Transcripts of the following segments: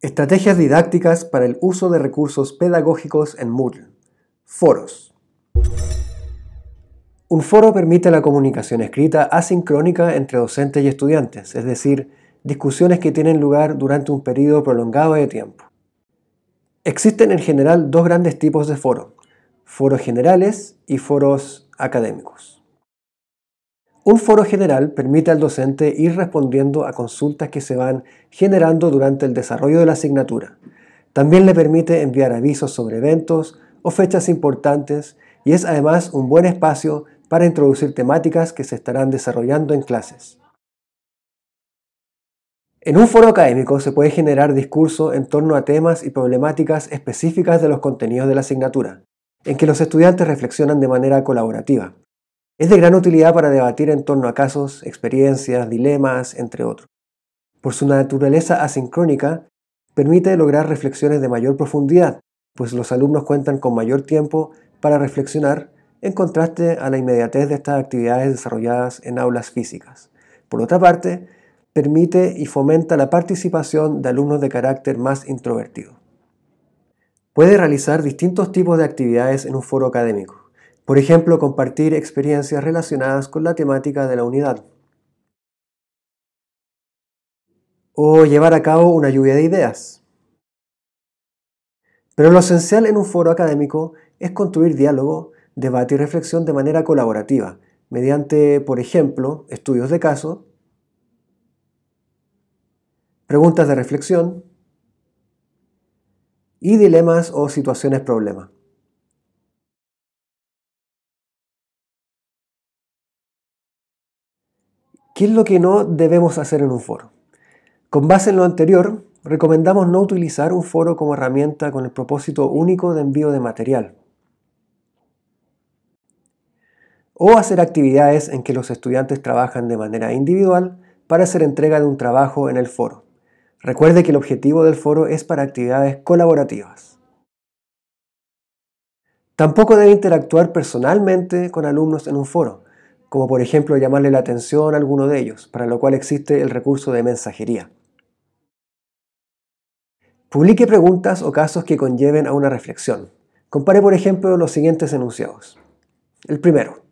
Estrategias didácticas para el uso de recursos pedagógicos en Moodle. Foros. Un foro permite la comunicación escrita asincrónica entre docentes y estudiantes, es decir, discusiones que tienen lugar durante un periodo prolongado de tiempo. Existen en general dos grandes tipos de foro, foros generales y foros académicos. Un foro general permite al docente ir respondiendo a consultas que se van generando durante el desarrollo de la asignatura. También le permite enviar avisos sobre eventos o fechas importantes y es además un buen espacio para introducir temáticas que se estarán desarrollando en clases. En un foro académico se puede generar discurso en torno a temas y problemáticas específicas de los contenidos de la asignatura, en que los estudiantes reflexionan de manera colaborativa. Es de gran utilidad para debatir en torno a casos, experiencias, dilemas, entre otros. Por su naturaleza asincrónica, permite lograr reflexiones de mayor profundidad, pues los alumnos cuentan con mayor tiempo para reflexionar en contraste a la inmediatez de estas actividades desarrolladas en aulas físicas. Por otra parte, permite y fomenta la participación de alumnos de carácter más introvertido. Puede realizar distintos tipos de actividades en un foro académico. Por ejemplo, compartir experiencias relacionadas con la temática de la unidad. O llevar a cabo una lluvia de ideas. Pero lo esencial en un foro académico es construir diálogo, debate y reflexión de manera colaborativa, mediante, por ejemplo, estudios de caso, preguntas de reflexión y dilemas o situaciones problema. ¿Qué es lo que no debemos hacer en un foro? Con base en lo anterior, recomendamos no utilizar un foro como herramienta con el propósito único de envío de material. O hacer actividades en que los estudiantes trabajan de manera individual para hacer entrega de un trabajo en el foro. Recuerde que el objetivo del foro es para actividades colaborativas. Tampoco debe interactuar personalmente con alumnos en un foro como por ejemplo llamarle la atención a alguno de ellos, para lo cual existe el recurso de mensajería. Publique preguntas o casos que conlleven a una reflexión. Compare, por ejemplo, los siguientes enunciados. El primero,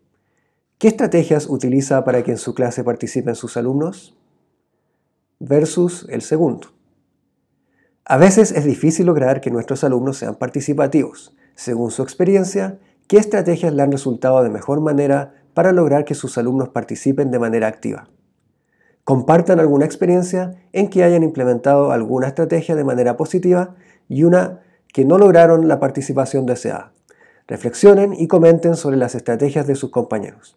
¿qué estrategias utiliza para que en su clase participen sus alumnos? Versus el segundo. A veces es difícil lograr que nuestros alumnos sean participativos. Según su experiencia, ¿qué estrategias le han resultado de mejor manera para lograr que sus alumnos participen de manera activa. Compartan alguna experiencia en que hayan implementado alguna estrategia de manera positiva y una que no lograron la participación deseada. Reflexionen y comenten sobre las estrategias de sus compañeros.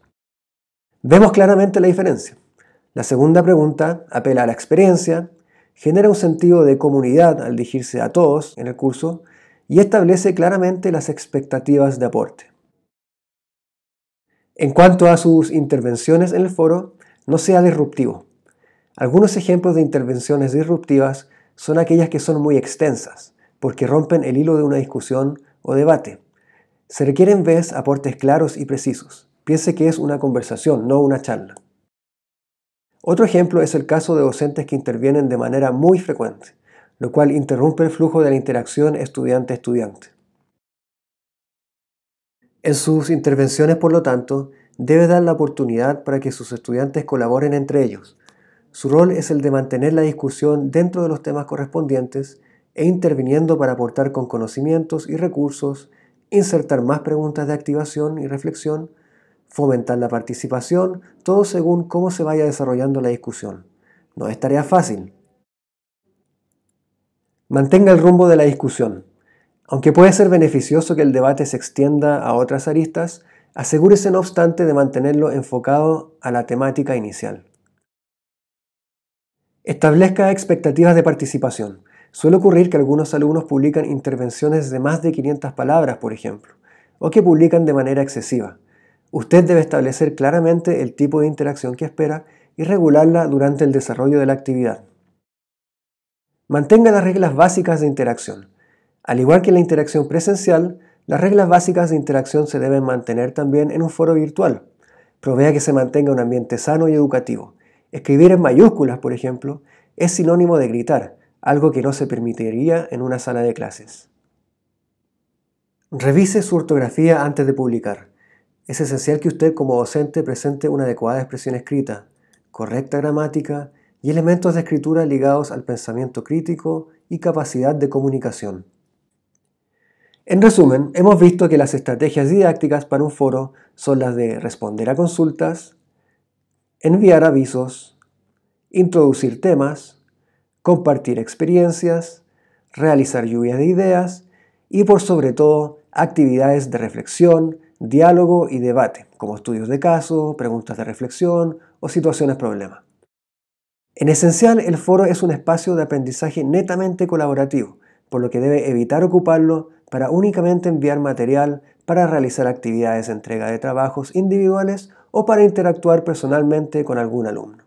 Vemos claramente la diferencia. La segunda pregunta apela a la experiencia, genera un sentido de comunidad al dirigirse a todos en el curso y establece claramente las expectativas de aporte. En cuanto a sus intervenciones en el foro, no sea disruptivo. Algunos ejemplos de intervenciones disruptivas son aquellas que son muy extensas, porque rompen el hilo de una discusión o debate. Se requieren, vez, aportes claros y precisos. Piense que es una conversación, no una charla. Otro ejemplo es el caso de docentes que intervienen de manera muy frecuente, lo cual interrumpe el flujo de la interacción estudiante-estudiante. En sus intervenciones, por lo tanto, debe dar la oportunidad para que sus estudiantes colaboren entre ellos. Su rol es el de mantener la discusión dentro de los temas correspondientes e interviniendo para aportar con conocimientos y recursos, insertar más preguntas de activación y reflexión, fomentar la participación, todo según cómo se vaya desarrollando la discusión. No es tarea fácil. Mantenga el rumbo de la discusión. Aunque puede ser beneficioso que el debate se extienda a otras aristas, asegúrese no obstante de mantenerlo enfocado a la temática inicial. Establezca expectativas de participación. Suele ocurrir que algunos alumnos publican intervenciones de más de 500 palabras, por ejemplo, o que publican de manera excesiva. Usted debe establecer claramente el tipo de interacción que espera y regularla durante el desarrollo de la actividad. Mantenga las reglas básicas de interacción. Al igual que en la interacción presencial, las reglas básicas de interacción se deben mantener también en un foro virtual. Provea que se mantenga un ambiente sano y educativo. Escribir en mayúsculas, por ejemplo, es sinónimo de gritar, algo que no se permitiría en una sala de clases. Revise su ortografía antes de publicar. Es esencial que usted como docente presente una adecuada expresión escrita, correcta gramática y elementos de escritura ligados al pensamiento crítico y capacidad de comunicación. En resumen, hemos visto que las estrategias didácticas para un foro son las de responder a consultas, enviar avisos, introducir temas, compartir experiencias, realizar lluvias de ideas y por sobre todo actividades de reflexión, diálogo y debate, como estudios de caso, preguntas de reflexión o situaciones problema. En esencial, el foro es un espacio de aprendizaje netamente colaborativo, por lo que debe evitar ocuparlo para únicamente enviar material, para realizar actividades de entrega de trabajos individuales o para interactuar personalmente con algún alumno.